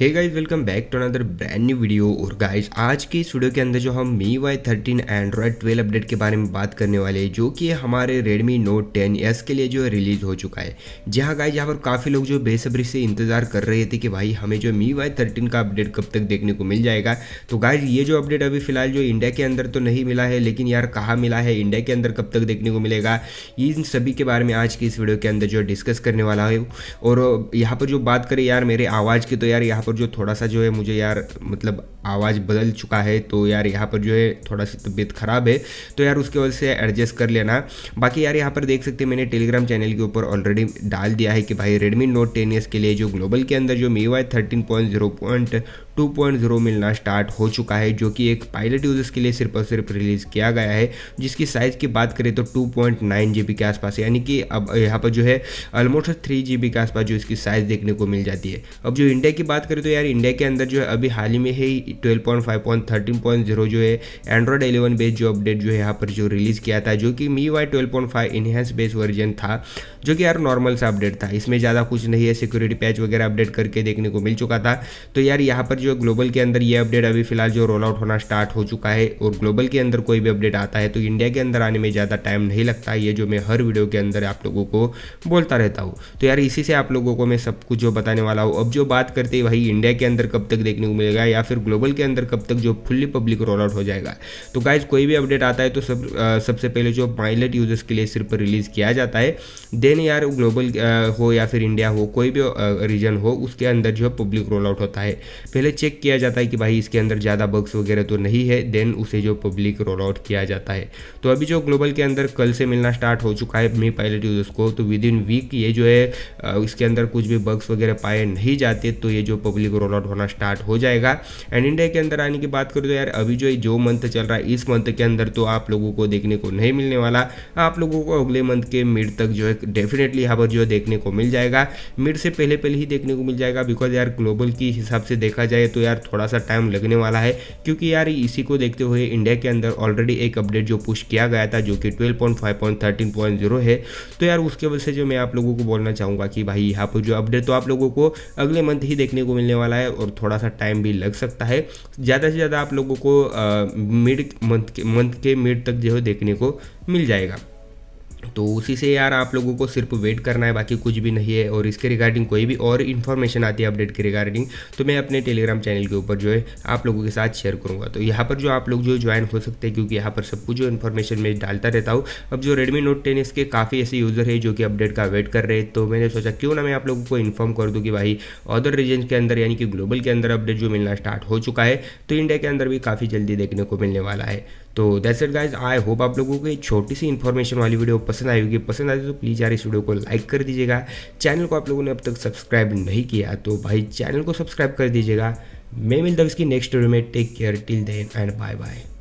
hey guys welcome back to another brand new video और guys आज के इस वीडियो के अंदर जो हम MIUI thirteen Android twelve update के बारे में बात करने वाले हैं जो कि हमारे रेडमी नोट टेन एस के लिए जो है रिलीज़ हो चुका है जी हाँ गाइज यहाँ पर काफ़ी लोग जो बेसब्री से इंतजार कर रहे थे कि भाई हमें जो मी वाई थर्टीन का अपडेट कब तक देखने को मिल जाएगा तो गाइज ये जो अपडेट अभी फिलहाल जो इंडिया के अंदर तो नहीं मिला है लेकिन यार कहाँ मिला है इंडिया के अंदर कब तक देखने को मिलेगा इन सभी के बारे में आज की इस वीडियो के अंदर जो डिस्कस करने वाला है और यहाँ पर जो बात करें यार मेरे आवाज़ की तो यार यहाँ और जो थोड़ा सा जो है मुझे यार मतलब आवाज़ बदल चुका है तो यार यहाँ पर जो है थोड़ा सी तबीयत ख़राब है तो यार उसके वजह से एडजस्ट कर लेना बाकी यार यहाँ पर देख सकते हैं मैंने टेलीग्राम चैनल के ऊपर ऑलरेडी डाल दिया है कि भाई रेडमी नोट टेन एस के लिए जो ग्लोबल के अंदर जो MIUI thirteen point zero point two point zero मिलना स्टार्ट हो चुका है जो कि एक पायलट यूजर्स के लिए सिर्फ और सिर्फ रिलीज़ किया गया है जिसकी साइज़ की बात करें तो two point nine G B के आसपास यानी कि अब यहाँ पर जो है ऑलमोस्ट थ्री जी बी के आसपास जो इसकी साइज़ देखने को मिल जाती है अब जो इंडिया की बात करें तो यार इंडिया के अंदर जो है अभी हाल ही में ही twelve point five point thirteen point zero जो है एंड्रॉयड एलेवन बेस जो अपडेट जो है यहाँ पर जो रिलीज़ किया था जो कि MIUI twelve point five enhance base version था जो कि यार नॉर्मल सा अपडेट था इसमें ज़्यादा कुछ नहीं है सिक्योरिटी पैच वगैरह अपडेट करके देखने को मिल चुका था तो यार यहाँ पर जो ग्लोबल के अंदर ये अपडेट अभी फिलहाल जो रोल आउट होना स्टार्ट हो चुका है और ग्लोबल के अंदर कोई भी अपडेट आता है तो इंडिया के अंदर आने में ज़्यादा टाइम नहीं लगता ये जो मैं हर वीडियो के अंदर आप लोगों को बोलता रहता हूँ तो यार इसी से आप लोगों को मैं सब कुछ जो बताने वाला हूँ अब जो बात करते भाई इंडिया के अंदर कब तक देखने को मिलेगा या फिर ग्लोबल ग्लोबल के अंदर कब तक जो फुल्ली पब्लिक रोल आउट हो जाएगा तो गाइज कोई भी अपडेट आता है तो सब सबसे पहले जो पायलट यूजर्स के लिए सिर्फ रिलीज़ किया जाता है देन यार ग्लोबल हो या फिर इंडिया हो कोई भी रीजन हो उसके अंदर जो पब्लिक रोल आउट होता है पहले चेक किया जाता है कि भाई इसके अंदर ज़्यादा बग्स वगैरह तो नहीं है देन उसे जो पब्लिक रोल आउट किया जाता है तो अभी जो ग्लोबल के अंदर कल से मिलना स्टार्ट हो चुका है मी पायलट यूजर्स को तो विद इन वीक ये जो है इसके अंदर कुछ भी बग्स वगैरह पाए नहीं जाते तो ये जो पब्लिक रोल आउट होना स्टार्ट हो जाएगा एंड इंडिया के अंदर आने की बात करूँ तो यार अभी जो जो मंथ चल रहा है इस मंथ के अंदर तो आप लोगों को देखने को नहीं मिलने वाला आप लोगों को अगले मंथ के मिड तक जो है डेफिनेटली यहाँ पर जो है देखने को मिल जाएगा मिड से पहले पहले ही देखने को मिल जाएगा बिकॉज यार ग्लोबल के हिसाब से देखा जाए तो यार थोड़ा सा टाइम लगने वाला है क्योंकि यार इसी को देखते हुए इंडिया के अंदर ऑलरेडी एक अपडेट जो पुश किया गया था जो कि twelve point five point thirteen point zero है तो यार उसके वजह से जो मैं आप लोगों को बोलना चाहूँगा कि भाई यहाँ पर जो अपडेट तो आप लोगों को अगले मंथ ही देखने को मिलने वाला है और थोड़ा सा टाइम भी लग सकता है है ज़्यादा से ज़्यादा आप लोगों को मिड मंथ के मंथ के मिड तक जो है देखने को मिल जाएगा तो उसी से यार आप लोगों को सिर्फ वेट करना है बाकी कुछ भी नहीं है और इसके रिगार्डिंग कोई भी और इन्फॉर्मेशन आती है अपडेट के रिगार्डिंग तो मैं अपने टेलीग्राम चैनल के ऊपर जो है आप लोगों के साथ शेयर करूंगा तो यहाँ पर जो आप लोग जो ज्वाइन हो सकते हैं क्योंकि यहाँ पर सब कुछ जो इन्फॉर्मेशन मैं डालता रहता हूँ अब जो रेडमी नोट टेन इसके काफ़ी ऐसे यूज़र है जो कि अपडेट का वेट कर रहे हैं तो मैंने सोचा क्यों ना मैं आप लोगों को इन्फॉर्म कर दूँ कि भाई अदर रीजन के अंदर यानी कि ग्लोबल के अंदर अपडेट जो मिलना स्टार्ट हो चुका है तो इंडिया के अंदर भी काफ़ी जल्दी देखने को मिलने वाला है तो that's it guys I hope आप लोगों को ये छोटी सी इन्फॉर्मेशन वाली वीडियो पसंद आई होगी पसंद आई तो प्लीज़ यार इस वीडियो को लाइक कर दीजिएगा चैनल को आप लोगों ने अब तक सब्सक्राइब नहीं किया तो भाई चैनल को सब्सक्राइब कर दीजिएगा मैं मिलता हूँ इसकी नेक्स्ट वीडियो में take care till then and bye bye